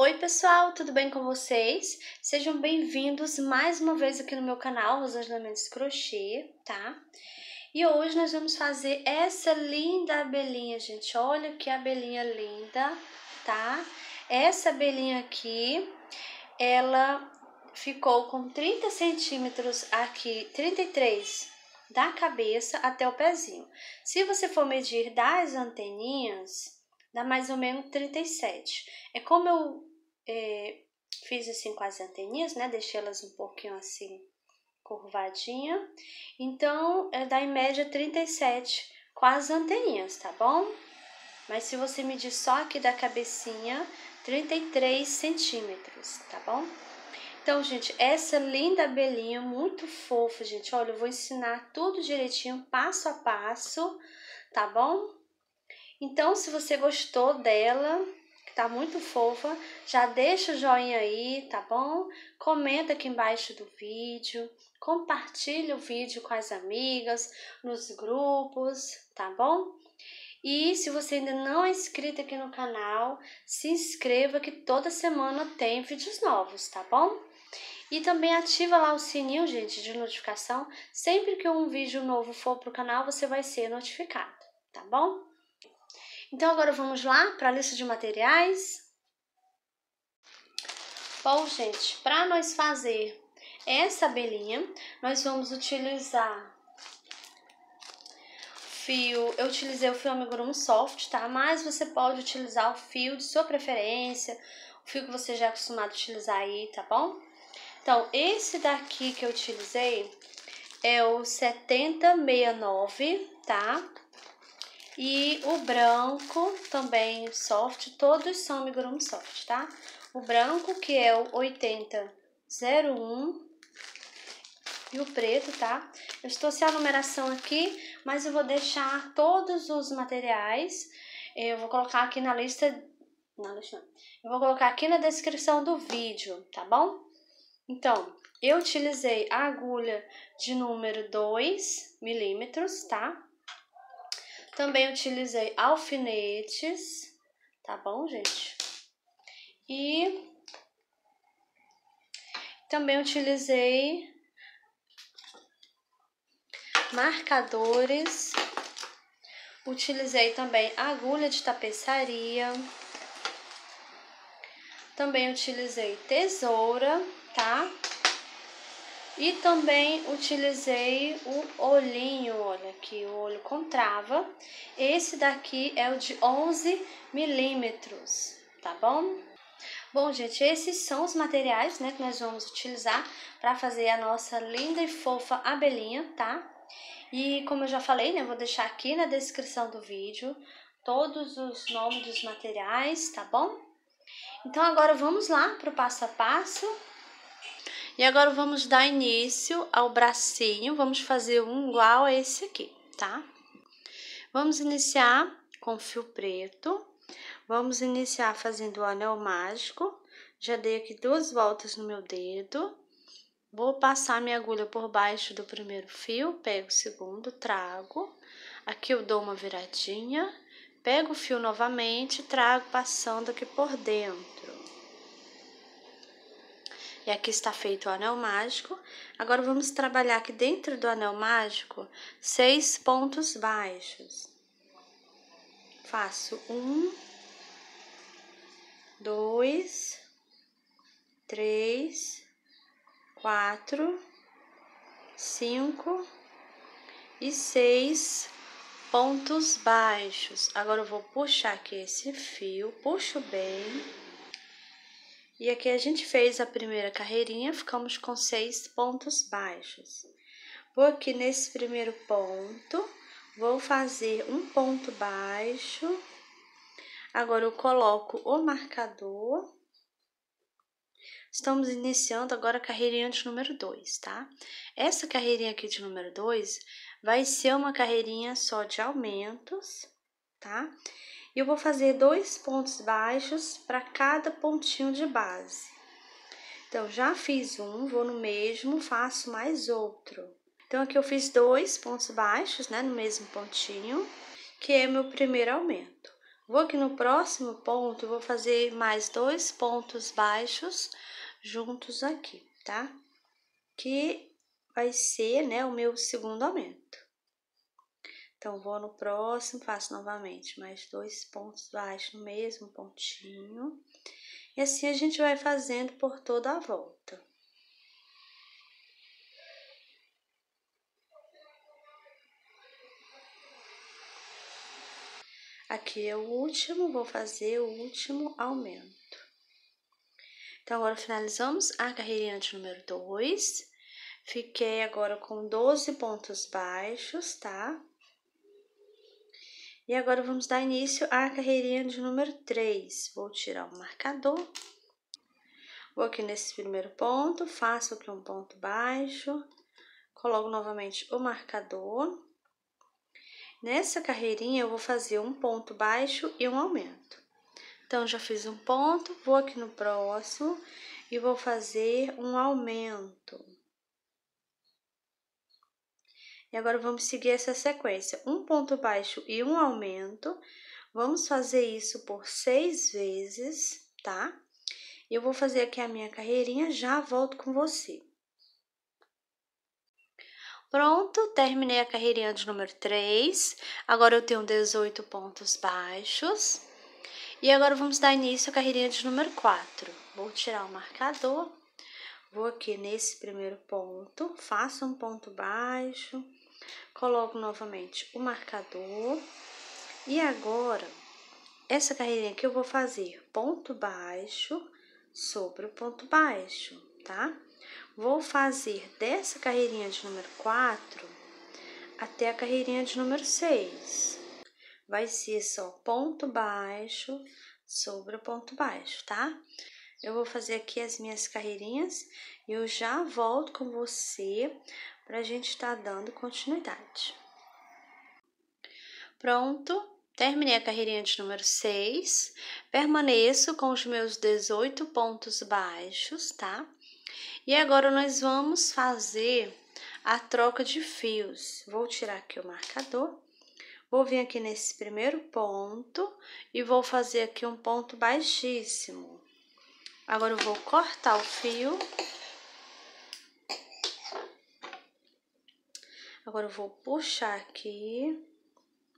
Oi, pessoal, tudo bem com vocês? Sejam bem-vindos mais uma vez aqui no meu canal, Os Lamentos Crochê, tá? E hoje nós vamos fazer essa linda abelhinha, gente. Olha que abelhinha linda, tá? Essa abelhinha aqui, ela ficou com 30 centímetros aqui, 33 da cabeça até o pezinho. Se você for medir das anteninhas, dá mais ou menos 37. É como eu é, fiz assim com as anteninhas, né? Deixei elas um pouquinho assim curvadinha. Então, é, dá em média 37 com as anteninhas, tá bom? Mas se você medir só aqui da cabecinha, 33 centímetros, tá bom? Então, gente, essa linda abelhinha, muito fofa, gente. Olha, eu vou ensinar tudo direitinho, passo a passo, tá bom? Então, se você gostou dela, tá muito fofa. Já deixa o joinha aí, tá bom? Comenta aqui embaixo do vídeo, compartilha o vídeo com as amigas, nos grupos, tá bom? E se você ainda não é inscrito aqui no canal, se inscreva que toda semana tem vídeos novos, tá bom? E também ativa lá o sininho, gente, de notificação. Sempre que um vídeo novo for pro canal, você vai ser notificado, tá bom? Então agora vamos lá para a lista de materiais. Bom, gente, para nós fazer essa abelhinha, nós vamos utilizar fio, eu utilizei o fio amigurumi soft, tá? Mas você pode utilizar o fio de sua preferência, o fio que você já é acostumado a utilizar aí, tá bom? Então, esse daqui que eu utilizei é o 7069, tá? E o branco também soft, todos são amigurumis soft, tá? O branco que é o 8001 e o preto, tá? Eu estou sem a numeração aqui, mas eu vou deixar todos os materiais. Eu vou colocar aqui na lista, na lista não, eu vou colocar aqui na descrição do vídeo, tá bom? Então, eu utilizei a agulha de número 2 milímetros, tá? Também utilizei alfinetes, tá bom, gente? E também utilizei marcadores. Utilizei também agulha de tapeçaria. Também utilizei tesoura, tá? E também utilizei o olhinho, olha aqui, o olho com trava. Esse daqui é o de 11 milímetros, tá bom? Bom, gente, esses são os materiais né, que nós vamos utilizar para fazer a nossa linda e fofa abelhinha, tá? E como eu já falei, né, eu vou deixar aqui na descrição do vídeo todos os nomes dos materiais, tá bom? Então agora vamos lá para o passo a passo e agora vamos dar início ao bracinho, vamos fazer um igual a esse aqui, tá? Vamos iniciar com fio preto, vamos iniciar fazendo o anel mágico, já dei aqui duas voltas no meu dedo, vou passar minha agulha por baixo do primeiro fio, pego o segundo, trago, aqui eu dou uma viradinha, pego o fio novamente, trago passando aqui por dentro. E aqui está feito o anel mágico. Agora vamos trabalhar aqui dentro do anel mágico seis pontos baixos. Faço um, dois, três, quatro, cinco e seis pontos baixos. Agora eu vou puxar aqui esse fio, puxo bem e aqui a gente fez a primeira carreirinha, ficamos com seis pontos baixos. Vou aqui nesse primeiro ponto, vou fazer um ponto baixo. Agora, eu coloco o marcador. Estamos iniciando agora a carreirinha de número 2, tá? Essa carreirinha aqui de número 2 vai ser uma carreirinha só de aumentos, tá? eu vou fazer dois pontos baixos para cada pontinho de base. Então, já fiz um, vou no mesmo, faço mais outro. Então, aqui eu fiz dois pontos baixos, né, no mesmo pontinho, que é meu primeiro aumento. Vou aqui no próximo ponto, vou fazer mais dois pontos baixos juntos aqui, tá? Que vai ser, né, o meu segundo aumento. Então, vou no próximo, faço novamente mais dois pontos baixos no mesmo pontinho. E assim a gente vai fazendo por toda a volta. Aqui é o último, vou fazer o último aumento. Então, agora finalizamos a carreirinha de número 2. Fiquei agora com 12 pontos baixos, tá? E agora vamos dar início à carreirinha de número 3. Vou tirar o marcador. Vou aqui nesse primeiro ponto, faço aqui um ponto baixo, coloco novamente o marcador. Nessa carreirinha, eu vou fazer um ponto baixo e um aumento. Então, já fiz um ponto, vou aqui no próximo e vou fazer um aumento. E agora vamos seguir essa sequência: um ponto baixo e um aumento. Vamos fazer isso por seis vezes, tá? Eu vou fazer aqui a minha carreirinha, já volto com você. Pronto, terminei a carreirinha de número 3. Agora eu tenho 18 pontos baixos. E agora vamos dar início à carreirinha de número 4. Vou tirar o marcador, vou aqui nesse primeiro ponto, faço um ponto baixo, Coloco novamente o marcador. E agora, essa carreirinha aqui eu vou fazer ponto baixo sobre o ponto baixo, tá? Vou fazer dessa carreirinha de número 4 até a carreirinha de número 6. Vai ser só ponto baixo sobre o ponto baixo, tá? Eu vou fazer aqui as minhas carreirinhas e eu já volto com você para a gente estar tá dando continuidade. Pronto, Terminei a carreirinha de número 6, permaneço com os meus 18 pontos baixos, tá? E agora nós vamos fazer a troca de fios. Vou tirar aqui o marcador, vou vir aqui nesse primeiro ponto e vou fazer aqui um ponto baixíssimo. Agora eu vou cortar o fio. Agora eu vou puxar aqui.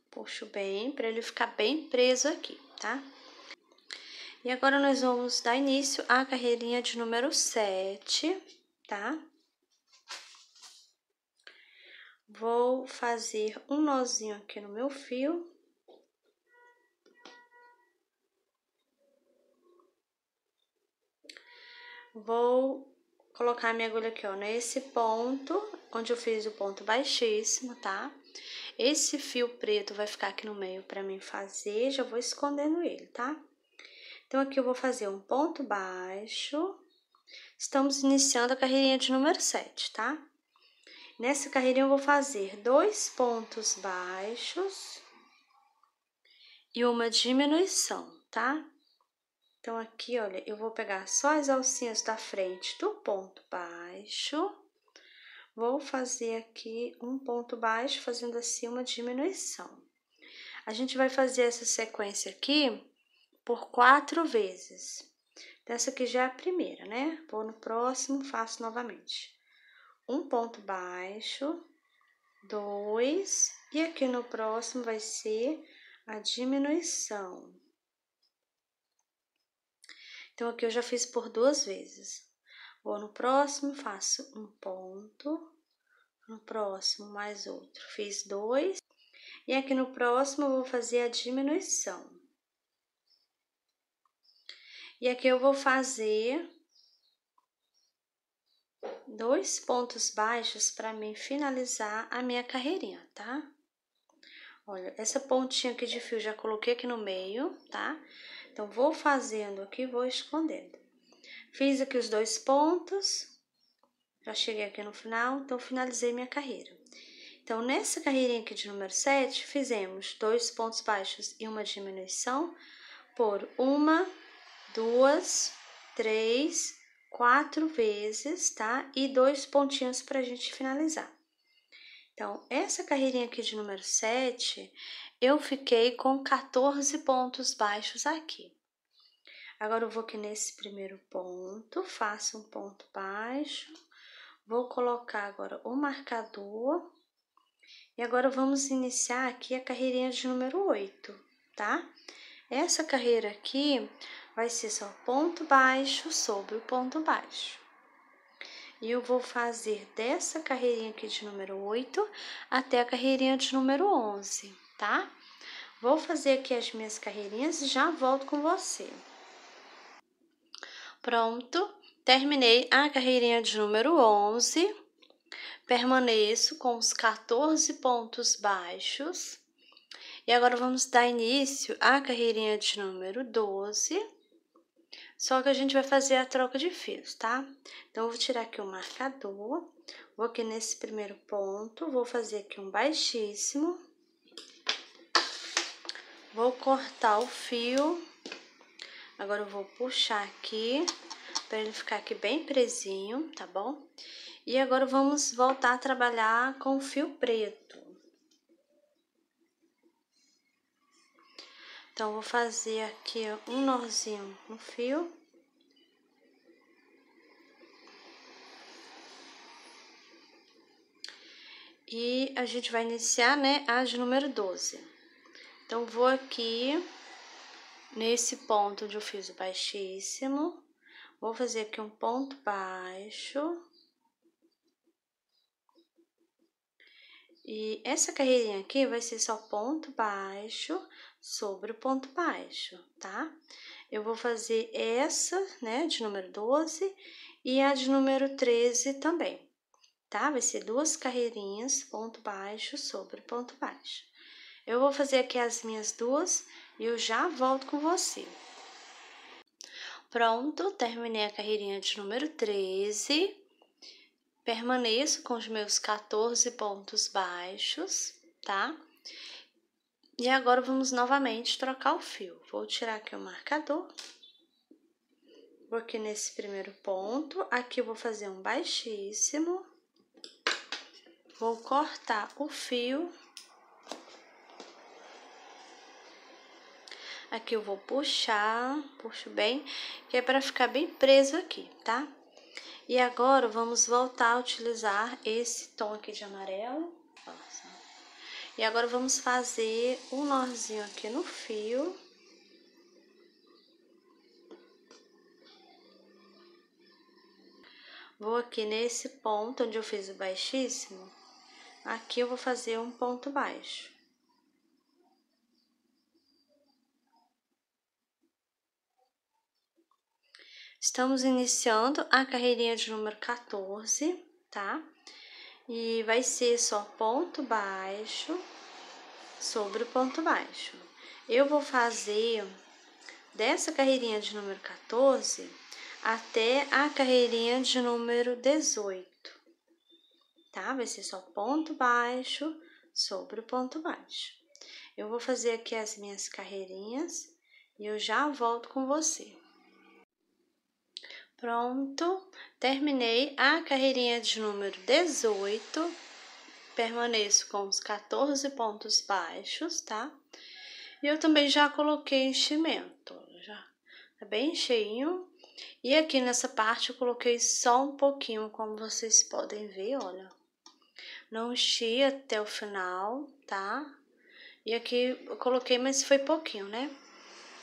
Puxo bem, para ele ficar bem preso aqui, tá? E agora nós vamos dar início à carreirinha de número 7, tá? Vou fazer um nozinho aqui no meu fio vou colocar minha agulha aqui, ó, nesse ponto, onde eu fiz o ponto baixíssimo, tá? Esse fio preto vai ficar aqui no meio pra mim fazer, já vou escondendo ele, tá? Então, aqui eu vou fazer um ponto baixo. Estamos iniciando a carreirinha de número 7, tá? Nessa carreirinha, eu vou fazer dois pontos baixos e uma diminuição, tá? Então, aqui, olha, eu vou pegar só as alcinhas da frente do ponto baixo. Vou fazer aqui um ponto baixo, fazendo assim uma diminuição. A gente vai fazer essa sequência aqui por quatro vezes. Essa aqui já é a primeira, né? Vou no próximo, faço novamente. Um ponto baixo, dois, e aqui no próximo vai ser a diminuição. Então, aqui eu já fiz por duas vezes. Vou no próximo, faço um ponto, no próximo mais outro, fiz dois. E aqui no próximo eu vou fazer a diminuição. E aqui eu vou fazer dois pontos baixos para mim finalizar a minha carreirinha, tá? Olha, essa pontinha aqui de fio já coloquei aqui no meio, tá? Então, vou fazendo aqui, vou escondendo. Fiz aqui os dois pontos, já cheguei aqui no final, então finalizei minha carreira. Então, nessa carreirinha aqui de número 7, fizemos dois pontos baixos e uma diminuição por uma, duas, três, quatro vezes, tá? E dois pontinhos para a gente finalizar. Então, essa carreirinha aqui de número 7, eu fiquei com 14 pontos baixos aqui. Agora, eu vou aqui nesse primeiro ponto, faço um ponto baixo, vou colocar agora o marcador. E agora, vamos iniciar aqui a carreirinha de número 8, tá? Essa carreira aqui vai ser só ponto baixo sobre o ponto baixo. E eu vou fazer dessa carreirinha aqui de número 8 até a carreirinha de número 11 tá? Vou fazer aqui as minhas carreirinhas e já volto com você. Pronto, terminei a carreirinha de número 11. Permaneço com os 14 pontos baixos. E agora vamos dar início à carreirinha de número 12. Só que a gente vai fazer a troca de fios, tá? Então, eu vou tirar aqui o marcador, vou aqui nesse primeiro ponto, vou fazer aqui um baixíssimo Vou cortar o fio. Agora eu vou puxar aqui, para ele ficar aqui bem presinho, tá bom? E agora vamos voltar a trabalhar com o fio preto. Então, vou fazer aqui um nozinho no fio. E a gente vai iniciar, né, as número 12. Então, vou aqui nesse ponto onde eu fiz o baixíssimo, vou fazer aqui um ponto baixo. E essa carreirinha aqui vai ser só ponto baixo sobre o ponto baixo, tá? Eu vou fazer essa, né, de número 12 e a de número 13 também, tá? Vai ser duas carreirinhas, ponto baixo sobre ponto baixo. Eu vou fazer aqui as minhas duas e eu já volto com você. Pronto, terminei a carreirinha de número 13. Permaneço com os meus 14 pontos baixos, tá? E agora vamos novamente trocar o fio. Vou tirar aqui o marcador. Vou aqui nesse primeiro ponto. Aqui vou fazer um baixíssimo. Vou cortar o fio Aqui eu vou puxar, puxo bem, que é para ficar bem preso aqui, tá? E agora, vamos voltar a utilizar esse tom aqui de amarelo. E agora, vamos fazer um nozinho aqui no fio. Vou aqui nesse ponto onde eu fiz o baixíssimo, aqui eu vou fazer um ponto baixo. Estamos iniciando a carreirinha de número 14, tá? E vai ser só ponto baixo sobre o ponto baixo. Eu vou fazer dessa carreirinha de número 14 até a carreirinha de número 18, tá? Vai ser só ponto baixo sobre o ponto baixo. Eu vou fazer aqui as minhas carreirinhas e eu já volto com você. Pronto, terminei a carreirinha de número 18, permaneço com os 14 pontos baixos, tá? E eu também já coloquei enchimento, já tá bem cheinho. E aqui nessa parte eu coloquei só um pouquinho, como vocês podem ver, olha. Não enchi até o final, tá? E aqui eu coloquei, mas foi pouquinho, né?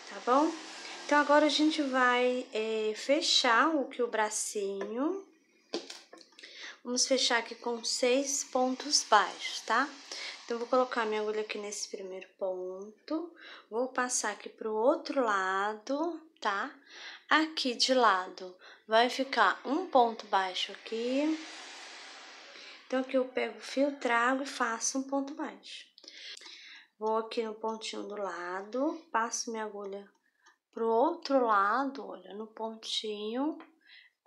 Tá bom? Então, agora a gente vai é, fechar o que o bracinho. Vamos fechar aqui com seis pontos baixos, tá? Então, vou colocar minha agulha aqui nesse primeiro ponto. Vou passar aqui pro outro lado, tá? Aqui de lado vai ficar um ponto baixo aqui. Então, aqui eu pego o fio, trago e faço um ponto baixo. Vou aqui no pontinho do lado, passo minha agulha pro outro lado, olha, no pontinho.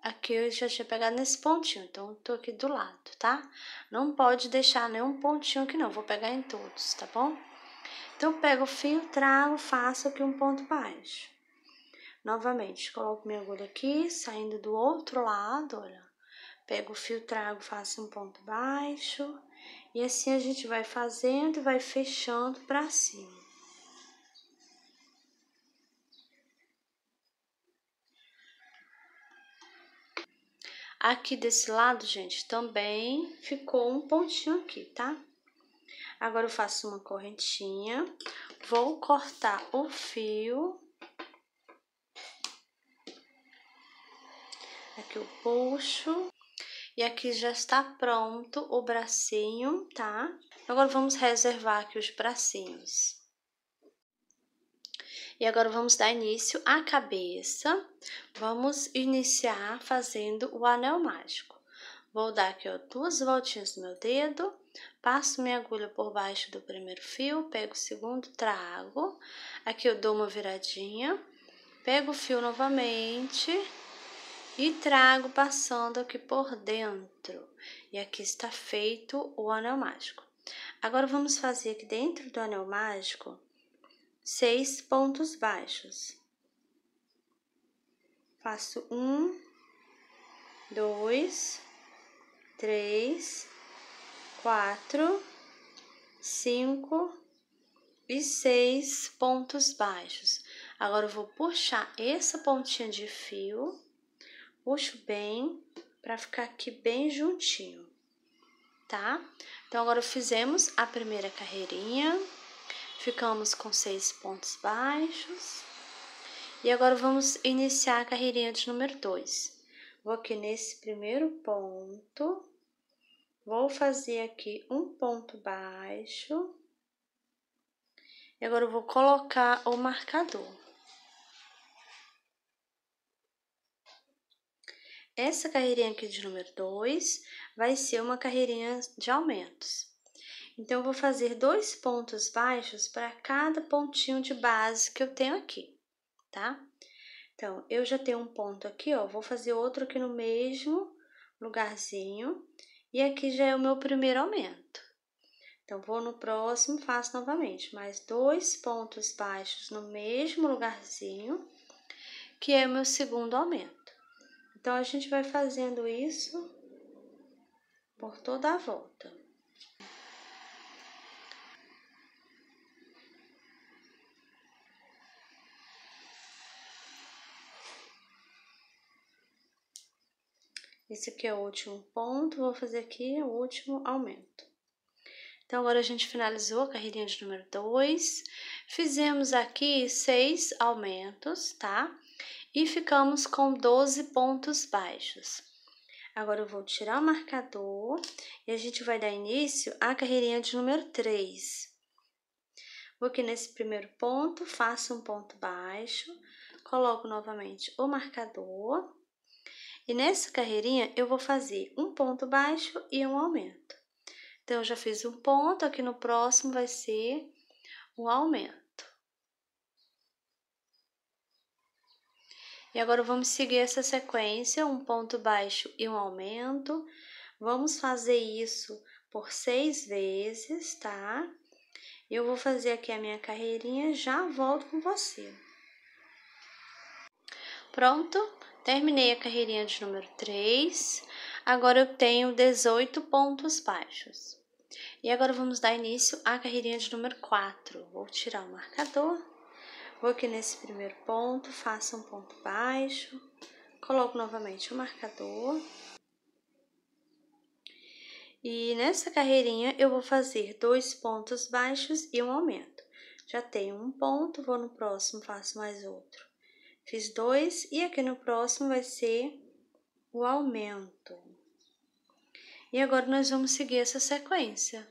Aqui eu já tinha pegado nesse pontinho, então tô aqui do lado, tá? Não pode deixar nenhum pontinho aqui não, vou pegar em todos, tá bom? Então, pego o fio, trago, faço aqui um ponto baixo. Novamente, coloco minha agulha aqui, saindo do outro lado, olha. Pego o fio, trago, faço um ponto baixo. E assim a gente vai fazendo e vai fechando pra cima. Aqui desse lado, gente, também ficou um pontinho aqui, tá? Agora, eu faço uma correntinha, vou cortar o fio. Aqui eu puxo. E aqui já está pronto o bracinho, tá? Agora, vamos reservar aqui os bracinhos. E agora vamos dar início à cabeça. Vamos iniciar fazendo o anel mágico. Vou dar aqui ó, duas voltinhas no meu dedo, passo minha agulha por baixo do primeiro fio, pego o segundo, trago. Aqui eu dou uma viradinha, pego o fio novamente e trago passando aqui por dentro. E aqui está feito o anel mágico. Agora vamos fazer aqui dentro do anel mágico seis pontos baixos. Faço um, dois, três, quatro, cinco e seis pontos baixos. Agora, eu vou puxar essa pontinha de fio, puxo bem para ficar aqui bem juntinho, tá? Então, agora fizemos a primeira carreirinha. Ficamos com seis pontos baixos. E agora vamos iniciar a carreirinha de número 2. Vou aqui nesse primeiro ponto, vou fazer aqui um ponto baixo. E agora eu vou colocar o marcador. Essa carreirinha aqui de número 2 vai ser uma carreirinha de aumentos. Então, eu vou fazer dois pontos baixos para cada pontinho de base que eu tenho aqui, tá? Então, eu já tenho um ponto aqui, ó, vou fazer outro aqui no mesmo lugarzinho, e aqui já é o meu primeiro aumento. Então, vou no próximo, faço novamente, mais dois pontos baixos no mesmo lugarzinho, que é o meu segundo aumento. Então, a gente vai fazendo isso por toda a volta. Esse aqui é o último ponto, vou fazer aqui o último aumento. Então, agora a gente finalizou a carreirinha de número 2, fizemos aqui seis aumentos, tá? E ficamos com 12 pontos baixos. Agora, eu vou tirar o marcador e a gente vai dar início à carreirinha de número 3. Vou aqui nesse primeiro ponto, faço um ponto baixo, coloco novamente o marcador e nessa carreirinha eu vou fazer um ponto baixo e um aumento. Então, eu já fiz um ponto, aqui no próximo vai ser um aumento. E agora vamos seguir essa sequência, um ponto baixo e um aumento. Vamos fazer isso por seis vezes, tá? Eu vou fazer aqui a minha carreirinha, já volto com você. Pronto? Terminei a carreirinha de número 3, agora eu tenho 18 pontos baixos. E agora vamos dar início à carreirinha de número 4. Vou tirar o marcador, vou aqui nesse primeiro ponto, faço um ponto baixo, coloco novamente o marcador. E nessa carreirinha eu vou fazer dois pontos baixos e um aumento. Já tenho um ponto, vou no próximo, faço mais outro Fiz dois e aqui no próximo vai ser o aumento. E agora nós vamos seguir essa sequência.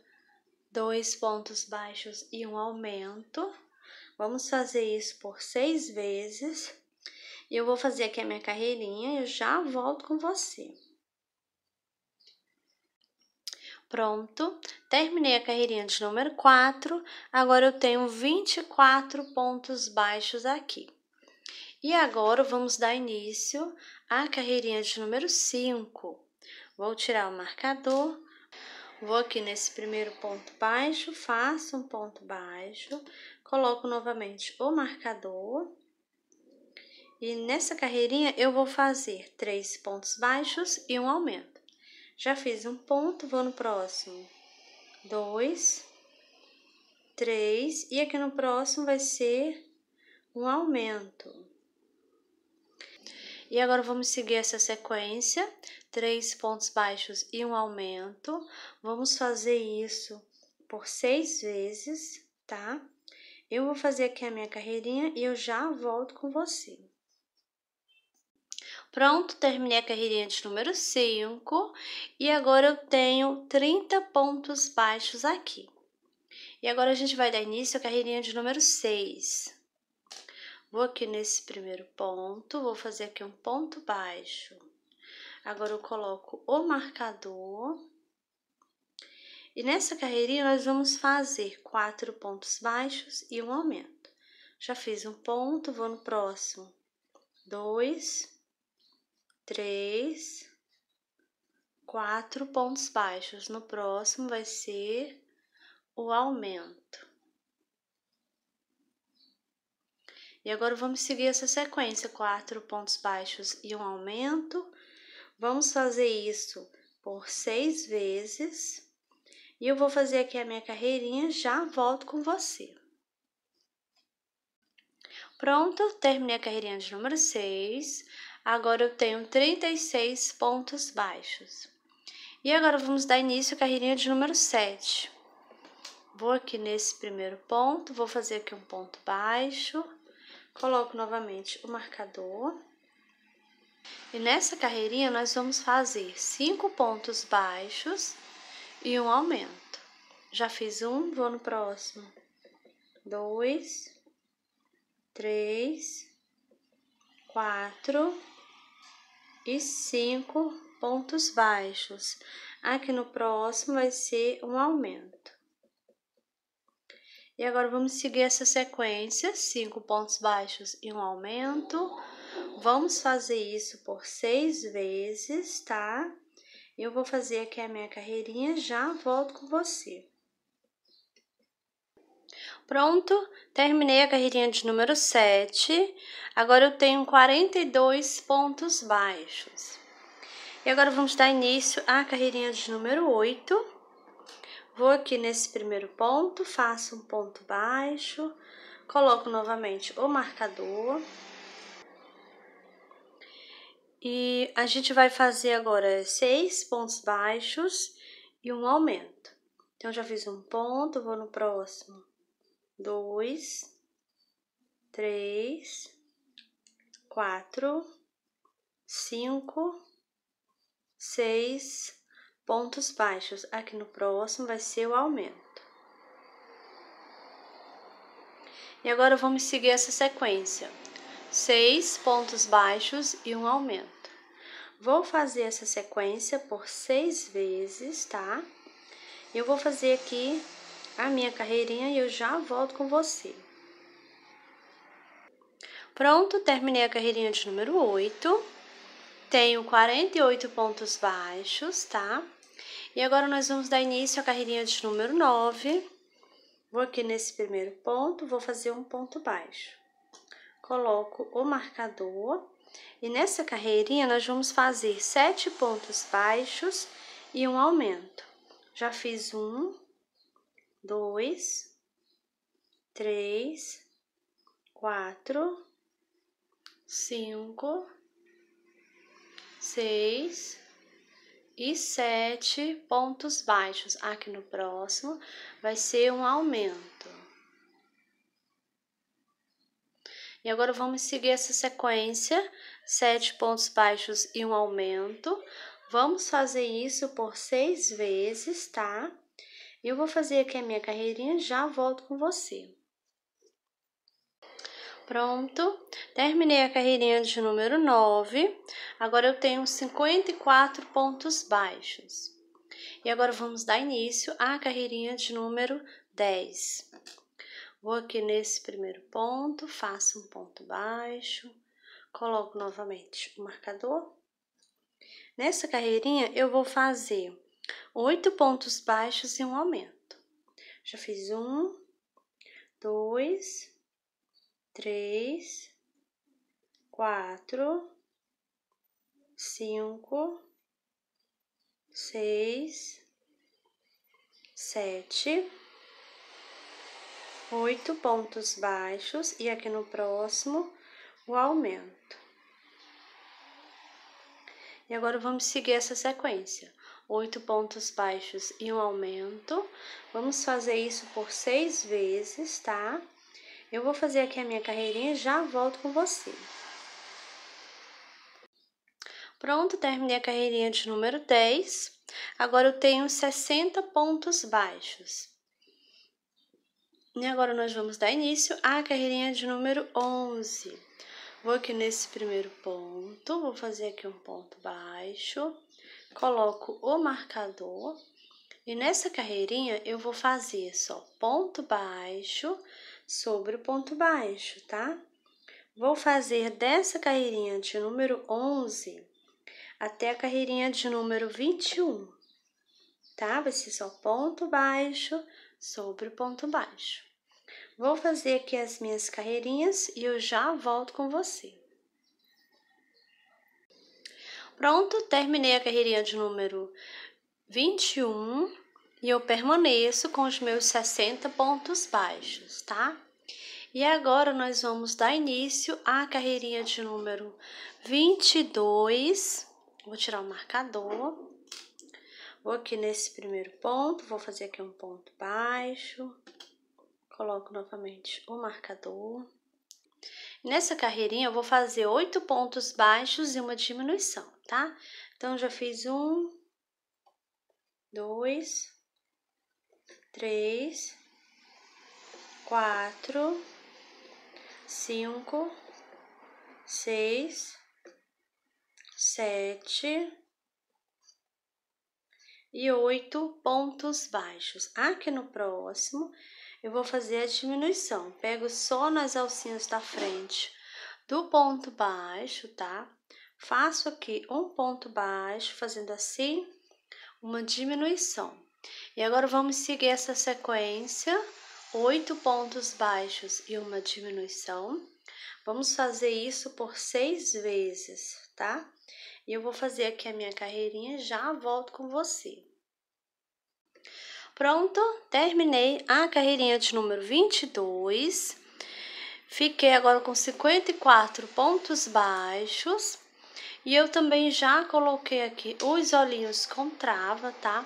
Dois pontos baixos e um aumento. Vamos fazer isso por seis vezes. Eu vou fazer aqui a minha carreirinha e eu já volto com você. Pronto, terminei a carreirinha de número 4, agora eu tenho 24 pontos baixos aqui. E agora vamos dar início à carreirinha de número 5. Vou tirar o marcador, vou aqui nesse primeiro ponto baixo, faço um ponto baixo, coloco novamente o marcador. E nessa carreirinha eu vou fazer três pontos baixos e um aumento. Já fiz um ponto, vou no próximo. Dois, três, e aqui no próximo vai ser um aumento. E agora vamos seguir essa sequência, três pontos baixos e um aumento. Vamos fazer isso por seis vezes, tá? Eu vou fazer aqui a minha carreirinha e eu já volto com você. Pronto, terminei a carreirinha de número 5 e agora eu tenho 30 pontos baixos aqui. E agora a gente vai dar início à carreirinha de número 6. Vou aqui nesse primeiro ponto, vou fazer aqui um ponto baixo. Agora eu coloco o marcador. E nessa carreirinha nós vamos fazer quatro pontos baixos e um aumento. Já fiz um ponto, vou no próximo. Dois, três, quatro pontos baixos. No próximo vai ser o aumento. E agora vamos seguir essa sequência, quatro pontos baixos e um aumento. Vamos fazer isso por seis vezes. E eu vou fazer aqui a minha carreirinha, já volto com você. Pronto, terminei a carreirinha de número 6. Agora eu tenho 36 pontos baixos. E agora vamos dar início à carreirinha de número 7. Vou aqui nesse primeiro ponto, vou fazer aqui um ponto baixo Coloco novamente o marcador. E nessa carreirinha, nós vamos fazer cinco pontos baixos e um aumento. Já fiz um, vou no próximo. Dois, três, quatro e cinco pontos baixos. Aqui no próximo vai ser um aumento. E agora vamos seguir essa sequência, cinco pontos baixos e um aumento. Vamos fazer isso por seis vezes, tá? Eu vou fazer aqui a minha carreirinha, já volto com você. Pronto, terminei a carreirinha de número 7. Agora eu tenho 42 pontos baixos. E agora vamos dar início à carreirinha de número 8. Vou aqui nesse primeiro ponto, faço um ponto baixo, coloco novamente o marcador. E a gente vai fazer agora seis pontos baixos e um aumento. Então, já fiz um ponto, vou no próximo. Dois, três, quatro, cinco, seis, pontos baixos. Aqui no próximo vai ser o aumento. E agora vamos seguir essa sequência. Seis pontos baixos e um aumento. Vou fazer essa sequência por seis vezes, tá? Eu vou fazer aqui a minha carreirinha e eu já volto com você. Pronto, terminei a carreirinha de número 8. Tenho 48 pontos baixos, tá? E agora nós vamos dar início à carreirinha de número 9. Vou aqui nesse primeiro ponto, vou fazer um ponto baixo. Coloco o marcador e nessa carreirinha nós vamos fazer sete pontos baixos e um aumento. Já fiz um, dois, três, quatro, cinco, seis, e sete pontos baixos. Aqui no próximo vai ser um aumento. E agora vamos seguir essa sequência, sete pontos baixos e um aumento. Vamos fazer isso por seis vezes, tá? Eu vou fazer aqui a minha carreirinha, já volto com você. Pronto. Terminei a carreirinha de número 9. Agora eu tenho 54 pontos baixos. E agora vamos dar início à carreirinha de número 10. Vou aqui nesse primeiro ponto, faço um ponto baixo, coloco novamente o marcador. Nessa carreirinha, eu vou fazer oito pontos baixos e um aumento. Já fiz um, dois, três, quatro, cinco, seis, sete, oito pontos baixos e aqui no próximo o aumento. E agora vamos seguir essa sequência. Oito pontos baixos e um aumento. Vamos fazer isso por seis vezes, tá? Tá? Eu vou fazer aqui a minha carreirinha e já volto com você. Pronto, terminei a carreirinha de número 10. Agora eu tenho 60 pontos baixos. E agora nós vamos dar início à carreirinha de número 11. Vou aqui nesse primeiro ponto, vou fazer aqui um ponto baixo, coloco o marcador e nessa carreirinha eu vou fazer só ponto baixo, sobre o ponto baixo, tá? Vou fazer dessa carreirinha de número 11 até a carreirinha de número 21, tá? Vai ser só ponto baixo sobre o ponto baixo. Vou fazer aqui as minhas carreirinhas e eu já volto com você. Pronto, terminei a carreirinha de número 21 e eu permaneço com os meus 60 pontos baixos, tá? E agora nós vamos dar início à carreirinha de número 22. Vou tirar o marcador. Vou aqui nesse primeiro ponto, vou fazer aqui um ponto baixo. Coloco novamente o marcador. Nessa carreirinha eu vou fazer oito pontos baixos e uma diminuição, tá? Então já fiz um, dois, três, quatro, cinco, seis, sete e oito pontos baixos. Aqui no próximo, eu vou fazer a diminuição. Pego só nas alcinhas da frente do ponto baixo, tá? Faço aqui um ponto baixo, fazendo assim uma diminuição. E agora vamos seguir essa sequência, oito pontos baixos e uma diminuição. Vamos fazer isso por seis vezes, tá? E eu vou fazer aqui a minha carreirinha e já volto com você. Pronto, terminei a carreirinha de número 22. Fiquei agora com 54 pontos baixos. E eu também já coloquei aqui os olhinhos com trava, tá?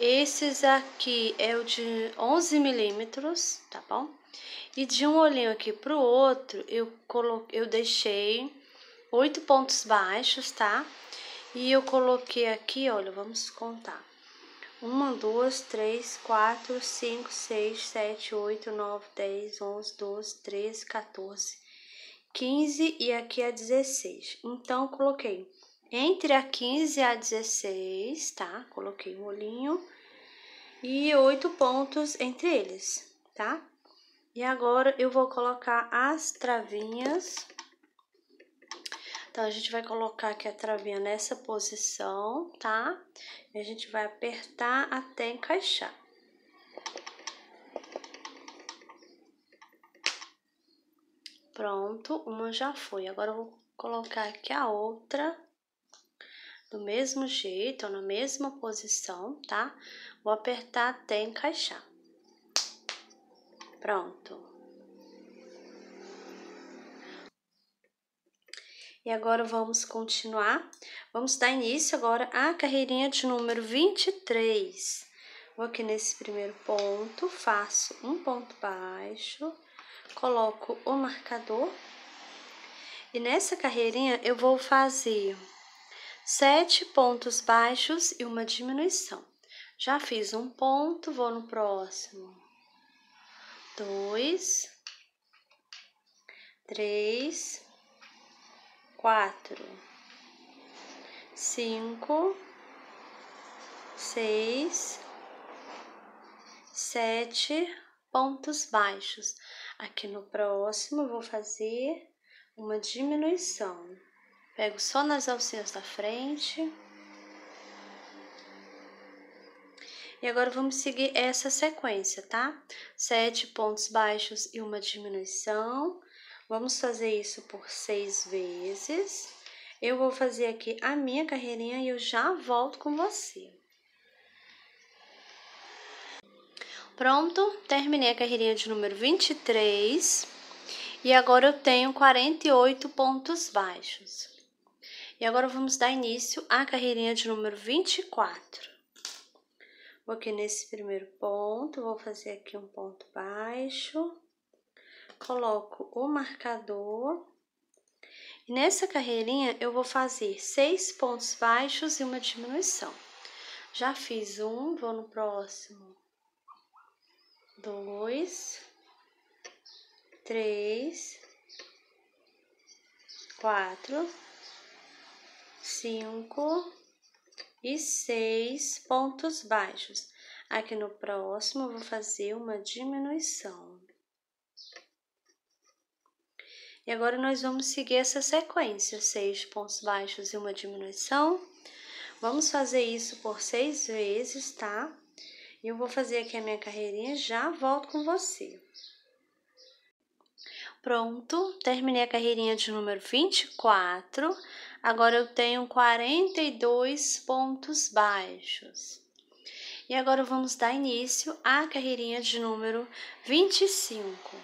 Esses aqui é o de 11 milímetros, tá bom? E de um olhinho aqui pro outro, eu, coloquei, eu deixei oito pontos baixos, tá? E eu coloquei aqui, olha, vamos contar. Uma, duas, três, quatro, cinco, seis, sete, oito, nove, dez, onze, doze, treze, 14, 15 e aqui é 16. Então, coloquei entre a 15 a 16, tá? Coloquei um olhinho e oito pontos entre eles, tá? E agora eu vou colocar as travinhas. Então, a gente vai colocar aqui a travinha nessa posição, tá? E a gente vai apertar até encaixar. Pronto, uma já foi. Agora eu vou colocar aqui a outra do mesmo jeito, ou na mesma posição, tá? Vou apertar até encaixar. Pronto. E agora vamos continuar. Vamos dar início agora à carreirinha de número 23. Vou aqui nesse primeiro ponto, faço um ponto baixo, coloco o marcador. E nessa carreirinha eu vou fazer sete pontos baixos e uma diminuição. Já fiz um ponto, vou no próximo. Dois, três, quatro, cinco, seis, sete pontos baixos. Aqui no próximo, vou fazer uma diminuição. Pego só nas alcinhas da frente. E agora vamos seguir essa sequência, tá? Sete pontos baixos e uma diminuição. Vamos fazer isso por seis vezes. Eu vou fazer aqui a minha carreirinha e eu já volto com você. Pronto, terminei a carreirinha de número 23. E agora eu tenho 48 pontos baixos. E agora vamos dar início à carreirinha de número 24. Vou aqui nesse primeiro ponto, vou fazer aqui um ponto baixo, coloco o marcador. E nessa carreirinha eu vou fazer seis pontos baixos e uma diminuição. Já fiz um, vou no próximo. Dois, três, quatro, cinco e seis pontos baixos. Aqui no próximo, vou fazer uma diminuição. E agora, nós vamos seguir essa sequência, seis pontos baixos e uma diminuição. Vamos fazer isso por seis vezes, tá? E eu vou fazer aqui a minha carreirinha, já volto com você. Pronto, terminei a carreirinha de número 24. Agora eu tenho 42 pontos baixos. E agora vamos dar início à carreirinha de número 25.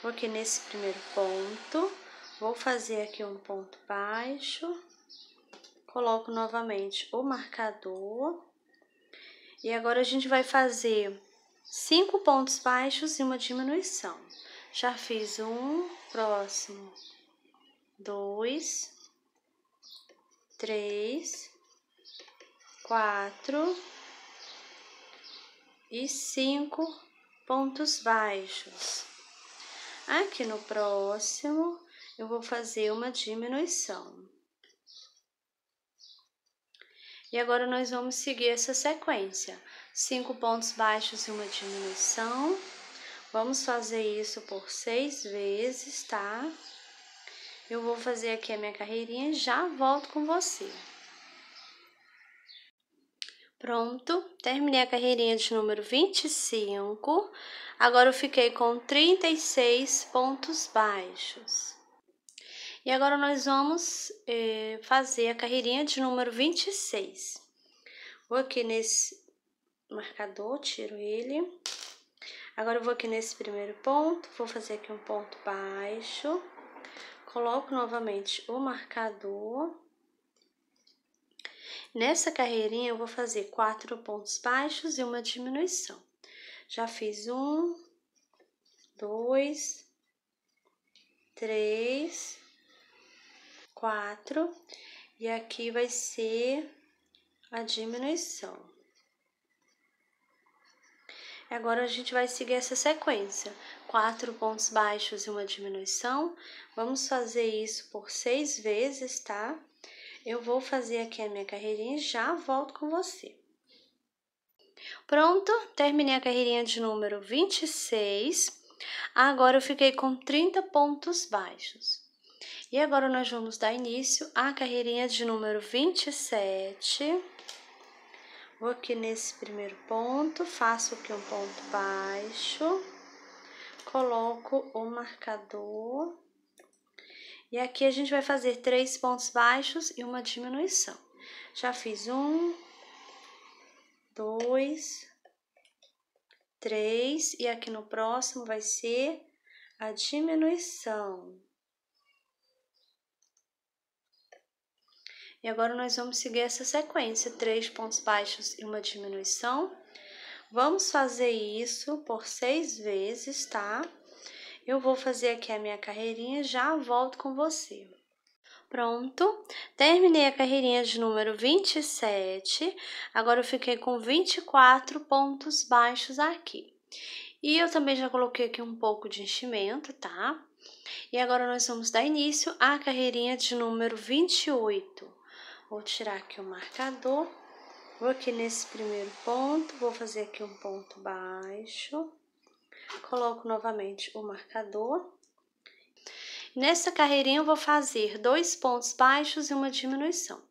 Porque nesse primeiro ponto, vou fazer aqui um ponto baixo, coloco novamente o marcador. E agora a gente vai fazer cinco pontos baixos e uma diminuição. Já fiz um, próximo, dois, três, quatro e cinco pontos baixos. Aqui no próximo, eu vou fazer uma diminuição. E agora nós vamos seguir essa sequência. Cinco pontos baixos e uma diminuição. Vamos fazer isso por seis vezes, tá? Tá? Eu vou fazer aqui a minha carreirinha e já volto com você. Pronto, terminei a carreirinha de número 25. Agora eu fiquei com 36 pontos baixos. E agora nós vamos é, fazer a carreirinha de número 26. Vou aqui nesse marcador, tiro ele. Agora eu vou aqui nesse primeiro ponto, vou fazer aqui um ponto baixo coloco novamente o marcador. Nessa carreirinha, eu vou fazer quatro pontos baixos e uma diminuição. Já fiz um, dois, três, quatro, e aqui vai ser a diminuição. Agora, a gente vai seguir essa sequência quatro pontos baixos e uma diminuição. Vamos fazer isso por seis vezes, tá? Eu vou fazer aqui a minha carreirinha e já volto com você. Pronto, terminei a carreirinha de número 26. Agora eu fiquei com 30 pontos baixos. E agora nós vamos dar início à carreirinha de número 27. Vou aqui nesse primeiro ponto, faço aqui um ponto baixo coloco o marcador. E aqui a gente vai fazer três pontos baixos e uma diminuição. Já fiz um, dois, três, e aqui no próximo vai ser a diminuição. E agora nós vamos seguir essa sequência, três pontos baixos e uma diminuição, Vamos fazer isso por seis vezes, tá? Eu vou fazer aqui a minha carreirinha, já volto com você. Pronto, terminei a carreirinha de número 27, agora eu fiquei com 24 pontos baixos aqui. E eu também já coloquei aqui um pouco de enchimento, tá? E agora nós vamos dar início à carreirinha de número 28. Vou tirar aqui o marcador Vou aqui nesse primeiro ponto, vou fazer aqui um ponto baixo, coloco novamente o marcador. Nessa carreirinha eu vou fazer dois pontos baixos e uma diminuição.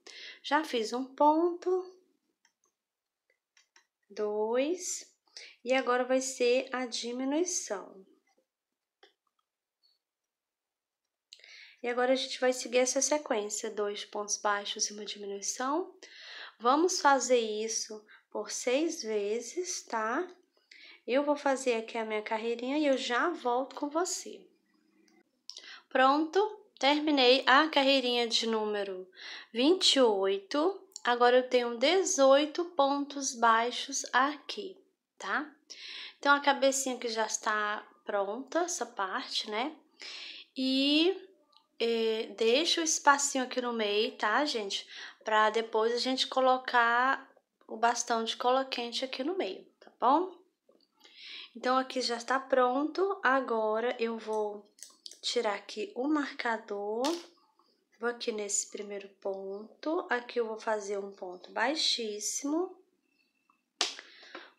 Já fiz um ponto, dois, e agora vai ser a diminuição. E agora a gente vai seguir essa sequência, dois pontos baixos e uma diminuição, Vamos fazer isso por seis vezes, tá? Eu vou fazer aqui a minha carreirinha e eu já volto com você. Pronto, terminei a carreirinha de número 28. Agora eu tenho 18 pontos baixos aqui, tá? Então, a cabecinha que já está pronta, essa parte, né? E, e eh, deixa o espacinho aqui no meio, tá, gente? para depois a gente colocar o bastão de cola quente aqui no meio, tá bom? Então, aqui já está pronto. Agora, eu vou tirar aqui o marcador. Vou aqui nesse primeiro ponto. Aqui eu vou fazer um ponto baixíssimo.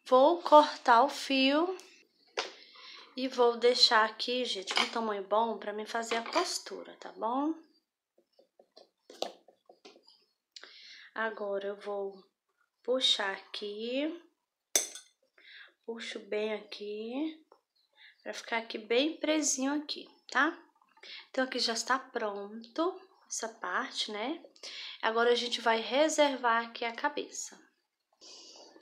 Vou cortar o fio. E vou deixar aqui, gente, um tamanho bom para mim fazer a costura, tá bom? Agora eu vou puxar aqui, puxo bem aqui, para ficar aqui bem presinho aqui, tá? Então, aqui já está pronto essa parte, né? Agora, a gente vai reservar aqui a cabeça.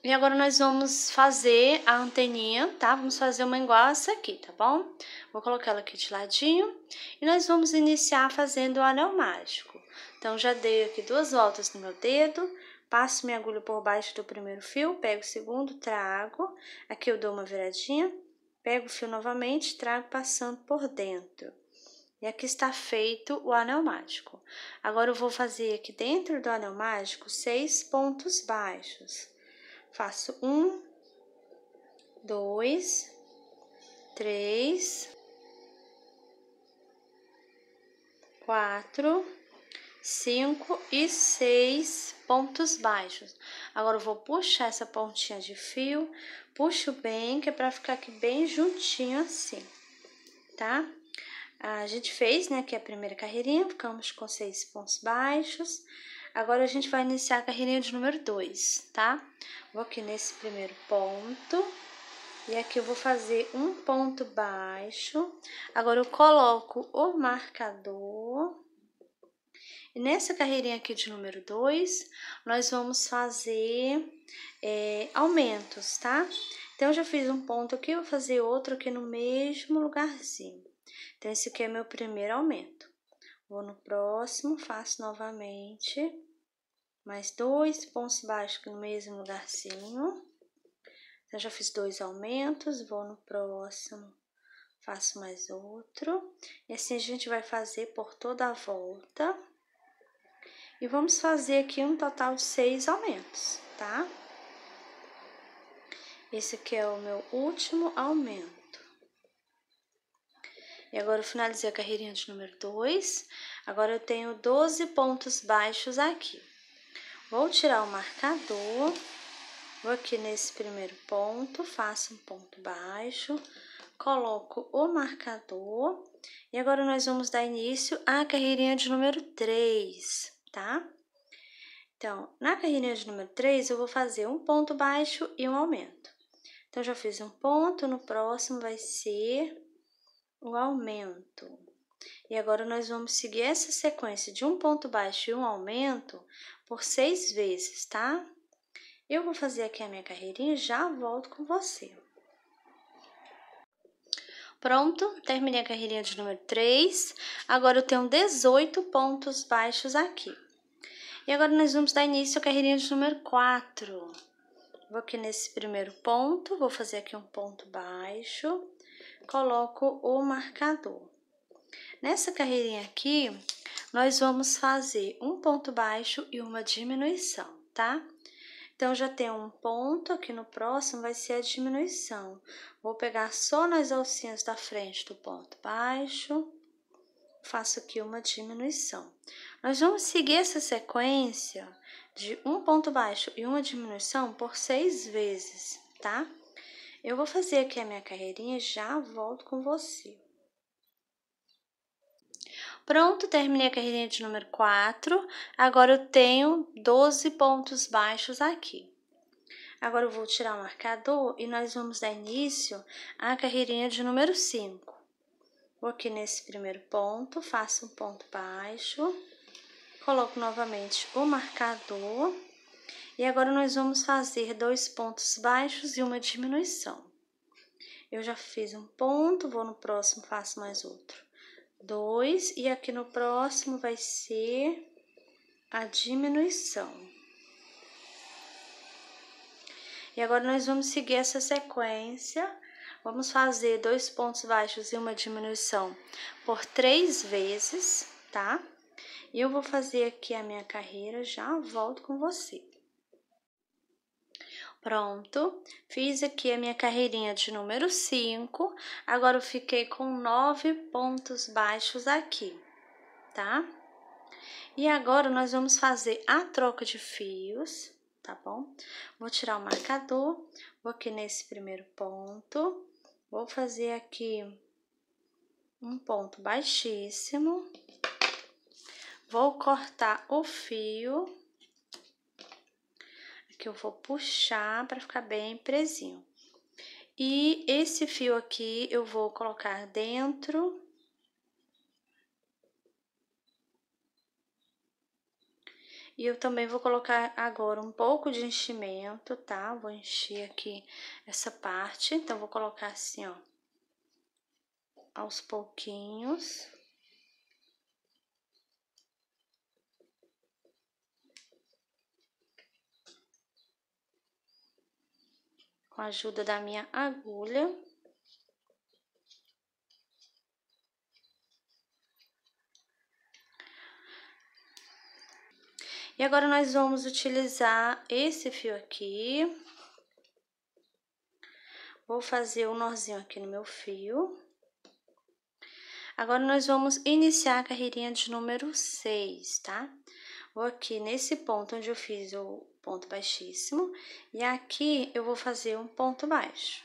E agora, nós vamos fazer a anteninha, tá? Vamos fazer uma igual essa aqui, tá bom? Vou colocar ela aqui de ladinho. E nós vamos iniciar fazendo o anel mágico. Então, já dei aqui duas voltas no meu dedo, passo minha agulha por baixo do primeiro fio, pego o segundo, trago, aqui eu dou uma viradinha, pego o fio novamente, trago passando por dentro. E aqui está feito o anel mágico. Agora, eu vou fazer aqui dentro do anel mágico seis pontos baixos. Faço um, dois, três, quatro, 5 e 6 pontos baixos. Agora eu vou puxar essa pontinha de fio, puxo bem, que é pra ficar aqui bem juntinho assim, tá? A gente fez, né, aqui a primeira carreirinha, ficamos com seis pontos baixos. Agora, a gente vai iniciar a carreirinha de número 2, tá? Vou aqui nesse primeiro ponto, e aqui eu vou fazer um ponto baixo. Agora, eu coloco o marcador e nessa carreirinha aqui de número 2, nós vamos fazer é, aumentos, tá? Então, já fiz um ponto aqui, vou fazer outro aqui no mesmo lugarzinho. Então, esse aqui é meu primeiro aumento. Vou no próximo, faço novamente mais dois pontos baixos aqui no mesmo lugarzinho. Então, já fiz dois aumentos, vou no próximo, faço mais outro. E assim, a gente vai fazer por toda a volta. E vamos fazer aqui um total de seis aumentos, tá? Esse aqui é o meu último aumento. E agora eu finalizei a carreirinha de número dois. Agora eu tenho 12 pontos baixos aqui. Vou tirar o marcador, vou aqui nesse primeiro ponto, faço um ponto baixo, coloco o marcador e agora nós vamos dar início à carreirinha de número 3 tá? Então, na carreirinha de número 3, eu vou fazer um ponto baixo e um aumento. Então, já fiz um ponto, no próximo vai ser o aumento. E agora, nós vamos seguir essa sequência de um ponto baixo e um aumento por seis vezes, tá? Eu vou fazer aqui a minha carreirinha e já volto com você. Pronto, terminei a carreirinha de número 3. Agora, eu tenho 18 pontos baixos aqui. E agora nós vamos dar início à carreirinha de número 4. Vou aqui nesse primeiro ponto, vou fazer aqui um ponto baixo, coloco o marcador. Nessa carreirinha aqui, nós vamos fazer um ponto baixo e uma diminuição, tá? Então, já tem um ponto, aqui no próximo vai ser a diminuição. Vou pegar só nas alcinhas da frente do ponto baixo, faço aqui uma diminuição. Nós vamos seguir essa sequência de um ponto baixo e uma diminuição por seis vezes, tá? Eu vou fazer aqui a minha carreirinha e já volto com você. Pronto, terminei a carreirinha de número 4. Agora eu tenho 12 pontos baixos aqui. Agora eu vou tirar o marcador e nós vamos dar início à carreirinha de número 5. Vou aqui nesse primeiro ponto, faço um ponto baixo, coloco novamente o marcador. E agora, nós vamos fazer dois pontos baixos e uma diminuição. Eu já fiz um ponto, vou no próximo, faço mais outro. Dois, e aqui no próximo vai ser a diminuição. E agora, nós vamos seguir essa sequência Vamos fazer dois pontos baixos e uma diminuição por três vezes, tá? E eu vou fazer aqui a minha carreira, já volto com você. Pronto, fiz aqui a minha carreirinha de número 5, agora eu fiquei com nove pontos baixos aqui, tá? E agora, nós vamos fazer a troca de fios, tá bom? Vou tirar o marcador, vou aqui nesse primeiro ponto, Vou fazer aqui um ponto baixíssimo. Vou cortar o fio. Aqui eu vou puxar para ficar bem presinho. E esse fio aqui eu vou colocar dentro E eu também vou colocar agora um pouco de enchimento, tá? Vou encher aqui essa parte. Então, vou colocar assim, ó. Aos pouquinhos. Com a ajuda da minha agulha. E agora nós vamos utilizar esse fio aqui. Vou fazer o um nozinho aqui no meu fio. Agora, nós vamos iniciar a carreirinha de número 6, tá? Vou aqui nesse ponto onde eu fiz o ponto baixíssimo, e aqui eu vou fazer um ponto baixo.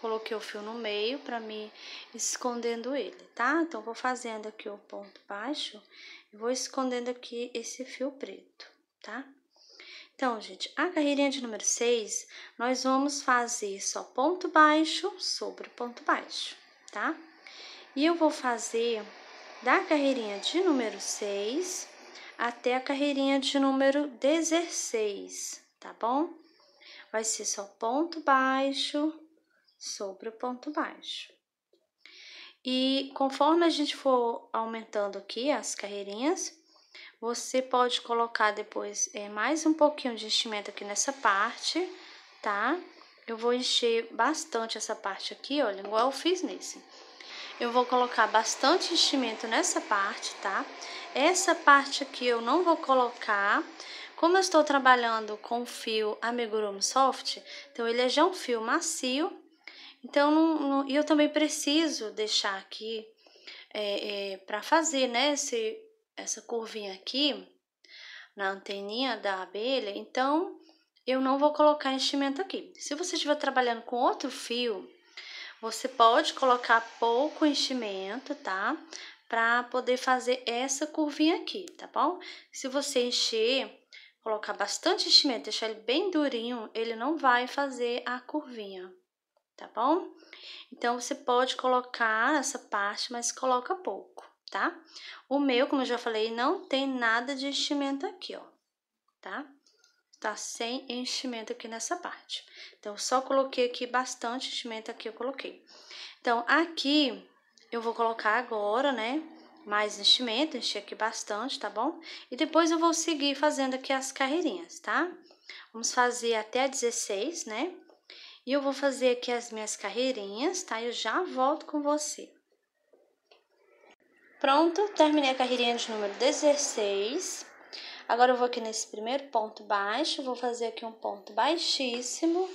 Coloquei o fio no meio para mim escondendo ele, tá? Então, vou fazendo aqui o ponto baixo e vou escondendo aqui esse fio preto, tá? Então, gente, a carreirinha de número 6, nós vamos fazer só ponto baixo sobre ponto baixo, tá? E eu vou fazer da carreirinha de número 6 até a carreirinha de número 16, tá bom? Vai ser só ponto baixo sobre o ponto baixo. E conforme a gente for aumentando aqui as carreirinhas, você pode colocar depois é, mais um pouquinho de enchimento aqui nessa parte, tá? Eu vou encher bastante essa parte aqui, olha, igual eu fiz nesse. Eu vou colocar bastante enchimento nessa parte, tá? Essa parte aqui eu não vou colocar. Como eu estou trabalhando com fio amigurumi soft, então ele é já um fio macio, então, não, não, eu também preciso deixar aqui é, é, para fazer né, esse, essa curvinha aqui na anteninha da abelha, então eu não vou colocar enchimento aqui. Se você estiver trabalhando com outro fio, você pode colocar pouco enchimento, tá? Para poder fazer essa curvinha aqui, tá bom? Se você encher, colocar bastante enchimento, deixar ele bem durinho, ele não vai fazer a curvinha, tá bom? Então, você pode colocar essa parte, mas coloca pouco, tá? O meu, como eu já falei, não tem nada de enchimento aqui, ó, tá? Tá sem enchimento aqui nessa parte. Então, só coloquei aqui bastante enchimento aqui, eu coloquei. Então, aqui, eu vou colocar agora, né, mais enchimento, enchi aqui bastante, tá bom? E depois eu vou seguir fazendo aqui as carreirinhas, tá? Vamos fazer até 16, né? E eu vou fazer aqui as minhas carreirinhas, tá? Eu já volto com você. Pronto, terminei a carreirinha de número 16. Agora eu vou aqui nesse primeiro ponto baixo, vou fazer aqui um ponto baixíssimo.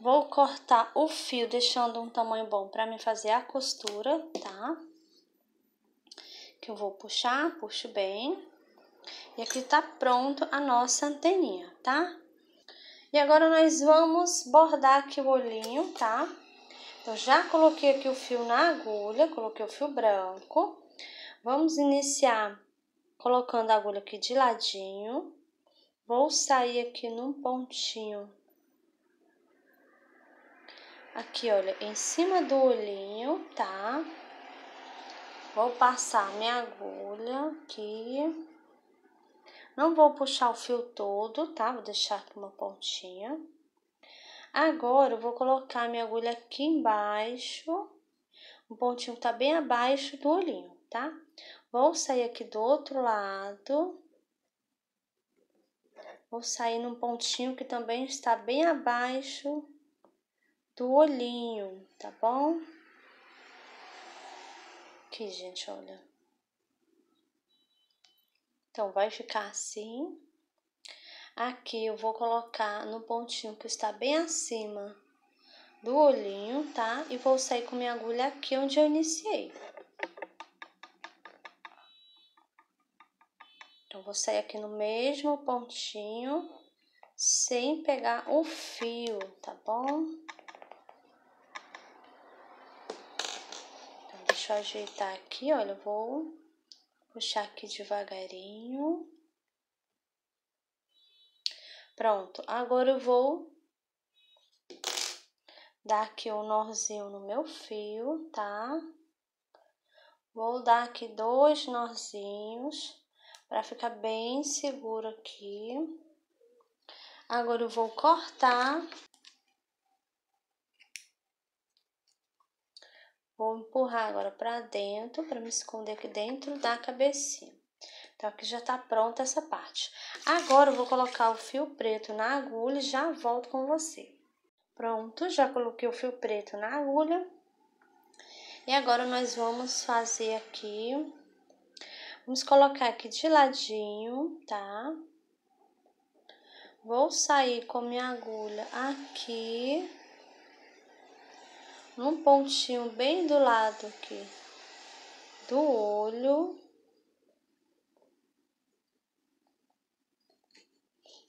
Vou cortar o fio deixando um tamanho bom para me fazer a costura, tá? Que eu vou puxar, puxo bem. E aqui tá pronto a nossa anteninha, tá? E agora nós vamos bordar aqui o olhinho, tá? Então, já coloquei aqui o fio na agulha, coloquei o fio branco. Vamos iniciar colocando a agulha aqui de ladinho. Vou sair aqui num pontinho. Aqui, olha, em cima do olhinho, tá? Vou passar minha agulha aqui. Não vou puxar o fio todo, tá? Vou deixar aqui uma pontinha. Agora, eu vou colocar minha agulha aqui embaixo. O pontinho tá bem abaixo do olhinho, tá? Vou sair aqui do outro lado. Vou sair num pontinho que também está bem abaixo do olhinho, tá bom? Aqui, gente, olha. Então, vai ficar assim. Aqui eu vou colocar no pontinho que está bem acima do olhinho, tá? E vou sair com minha agulha aqui onde eu iniciei. Então, vou sair aqui no mesmo pontinho, sem pegar o fio, tá bom? Então, deixa eu ajeitar aqui, olha, eu vou puxar aqui devagarinho. Pronto, agora eu vou dar aqui um nozinho no meu fio, tá? Vou dar aqui dois nozinhos para ficar bem seguro aqui. Agora eu vou cortar Vou empurrar agora para dentro, para me esconder aqui dentro da cabecinha. Então, tá, aqui já tá pronta essa parte. Agora, eu vou colocar o fio preto na agulha e já volto com você. Pronto, já coloquei o fio preto na agulha. E agora, nós vamos fazer aqui... Vamos colocar aqui de ladinho, tá? Vou sair com minha agulha aqui num pontinho bem do lado aqui do olho.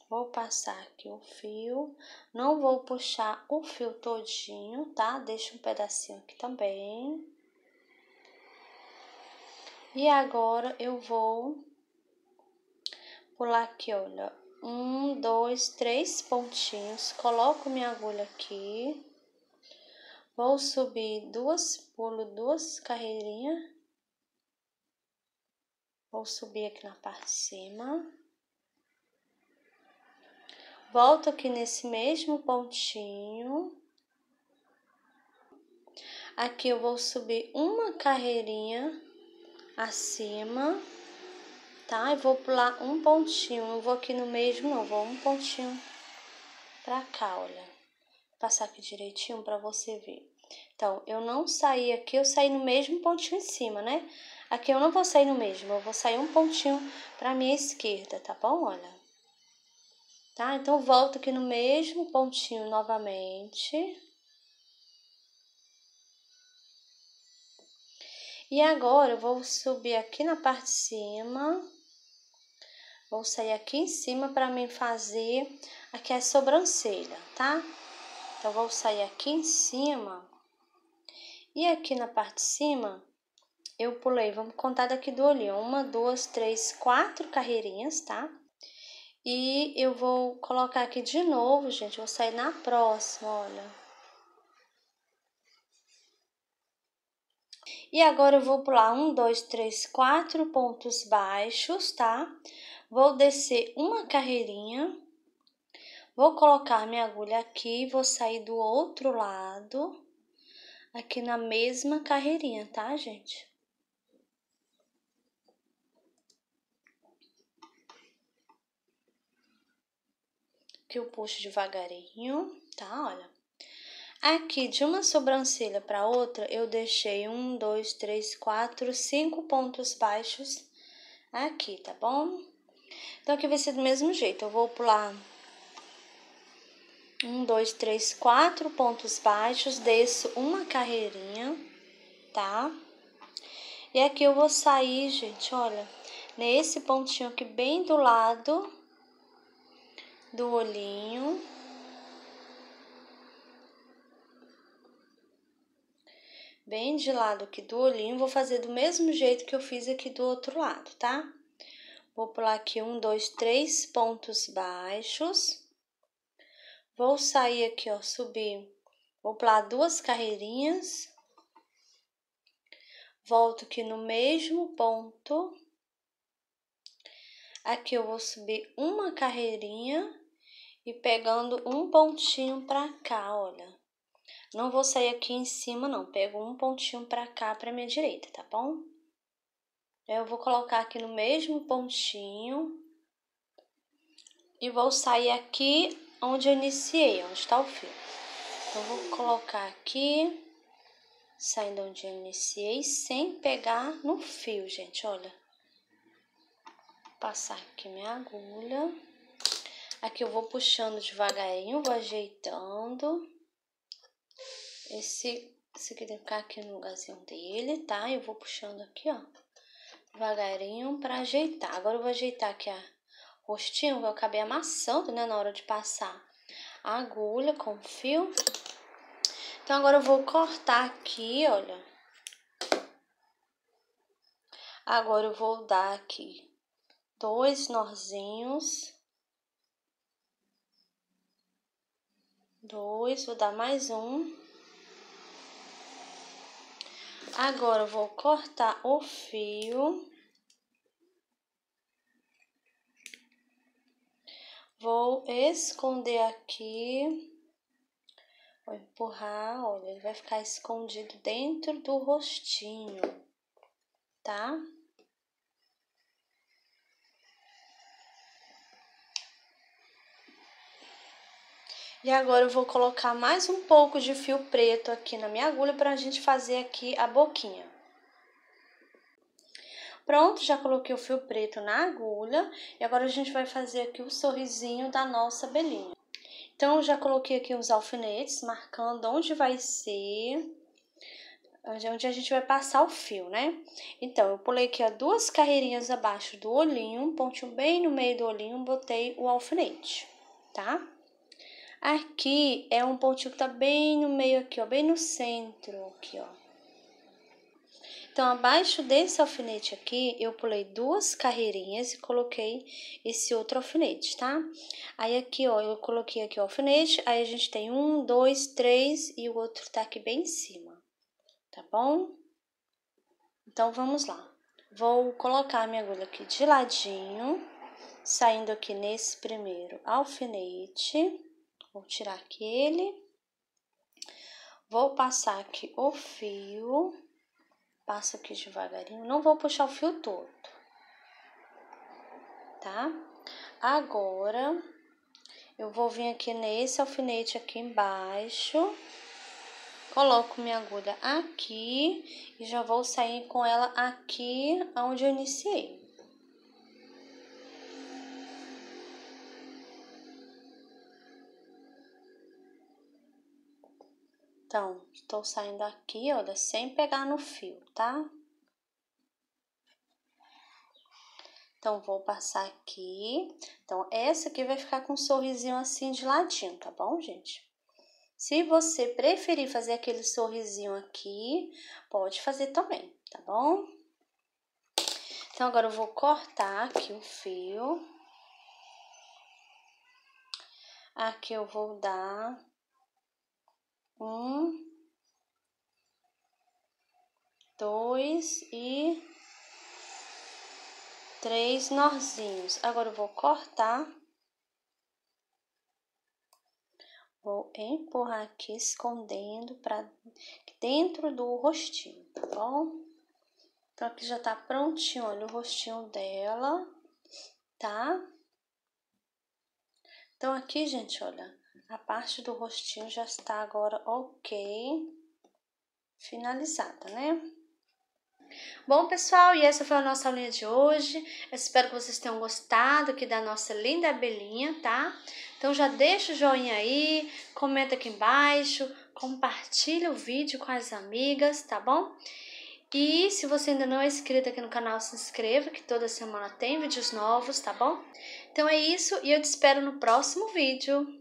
Vou passar aqui o fio, não vou puxar o fio todinho, tá? Deixa um pedacinho aqui também. E agora eu vou pular aqui, olha, um, dois, três pontinhos, coloco minha agulha aqui Vou subir duas, pulo duas carreirinhas. Vou subir aqui na parte de cima. Volto aqui nesse mesmo pontinho. Aqui eu vou subir uma carreirinha acima, tá? E vou pular um pontinho. Não vou aqui no mesmo, não. Vou um pontinho pra cá, olha passar aqui direitinho para você ver. Então, eu não saí aqui, eu saí no mesmo pontinho em cima, né? Aqui eu não vou sair no mesmo, eu vou sair um pontinho para minha esquerda, tá bom? Olha. Tá? Então, volto aqui no mesmo pontinho novamente. E agora, eu vou subir aqui na parte de cima. Vou sair aqui em cima para mim fazer aqui a sobrancelha, tá? Tá? Então, vou sair aqui em cima. E aqui na parte de cima, eu pulei, vamos contar daqui do olhinho. Uma, duas, três, quatro carreirinhas, tá? E eu vou colocar aqui de novo, gente. Vou sair na próxima, olha. E agora eu vou pular um, dois, três, quatro pontos baixos, tá? Vou descer uma carreirinha. Vou colocar minha agulha aqui, e vou sair do outro lado, aqui na mesma carreirinha, tá, gente? Que eu puxo devagarinho, tá? Olha. Aqui, de uma sobrancelha para outra, eu deixei um, dois, três, quatro, cinco pontos baixos aqui, tá bom? Então, aqui vai ser do mesmo jeito. Eu vou pular um, dois, três, quatro pontos baixos, desço uma carreirinha, tá? E aqui eu vou sair, gente, olha, nesse pontinho aqui bem do lado do olhinho. Bem de lado aqui do olhinho, vou fazer do mesmo jeito que eu fiz aqui do outro lado, tá? Vou pular aqui um, dois, três pontos baixos Vou sair aqui, ó, subir. Vou pular duas carreirinhas. Volto aqui no mesmo ponto. Aqui eu vou subir uma carreirinha e pegando um pontinho pra cá, olha. Não vou sair aqui em cima, não. Pego um pontinho pra cá, pra minha direita, tá bom? Eu vou colocar aqui no mesmo pontinho. E vou sair aqui onde eu iniciei, onde está o fio. Então, vou colocar aqui, saindo onde eu iniciei, sem pegar no fio, gente, olha. passar aqui minha agulha. Aqui eu vou puxando devagarinho, vou ajeitando. Esse, esse aqui tem que ficar aqui no lugarzinho dele, tá? Eu vou puxando aqui, ó, devagarinho pra ajeitar. Agora eu vou ajeitar aqui a rostinho, eu acabei amassando, né, na hora de passar a agulha com o fio. Então, agora eu vou cortar aqui, olha. Agora eu vou dar aqui dois nozinhos. Dois, vou dar mais um. Agora eu vou cortar o fio. Vou esconder aqui. Vou empurrar, olha, ele vai ficar escondido dentro do rostinho, tá? E agora eu vou colocar mais um pouco de fio preto aqui na minha agulha para a gente fazer aqui a boquinha. Pronto, já coloquei o fio preto na agulha e agora a gente vai fazer aqui o sorrisinho da nossa belinha. Então, já coloquei aqui os alfinetes, marcando onde vai ser, onde a gente vai passar o fio, né? Então, eu pulei aqui ó, duas carreirinhas abaixo do olhinho, um pontinho bem no meio do olhinho, botei o alfinete, tá? Aqui é um pontinho que tá bem no meio aqui, ó, bem no centro aqui, ó. Então, abaixo desse alfinete aqui, eu pulei duas carreirinhas e coloquei esse outro alfinete, tá? Aí aqui, ó, eu coloquei aqui o alfinete, aí a gente tem um, dois, três e o outro tá aqui bem em cima, tá bom? Então, vamos lá. Vou colocar minha agulha aqui de ladinho, saindo aqui nesse primeiro alfinete, vou tirar aquele, vou passar aqui o fio Passo aqui devagarinho, não vou puxar o fio todo, tá? Agora, eu vou vir aqui nesse alfinete aqui embaixo, coloco minha agulha aqui e já vou sair com ela aqui onde eu iniciei. Então, estou saindo aqui, olha, sem pegar no fio, tá? Então, vou passar aqui. Então, essa aqui vai ficar com um sorrisinho assim de ladinho, tá bom, gente? Se você preferir fazer aquele sorrisinho aqui, pode fazer também, tá bom? Então, agora eu vou cortar aqui o fio. Aqui eu vou dar um, dois e três nozinhos. Agora eu vou cortar. Vou empurrar aqui, escondendo para dentro do rostinho, tá bom? Então, aqui já tá prontinho, olha o rostinho dela, tá? Então, aqui, gente, olha, a parte do rostinho já está agora ok, finalizada, né? Bom, pessoal, e essa foi a nossa aulinha de hoje. Eu espero que vocês tenham gostado aqui da nossa linda abelhinha, tá? Então já deixa o joinha aí, comenta aqui embaixo, compartilha o vídeo com as amigas, tá bom? E se você ainda não é inscrito aqui no canal, se inscreva, que toda semana tem vídeos novos, tá bom? Então é isso e eu te espero no próximo vídeo.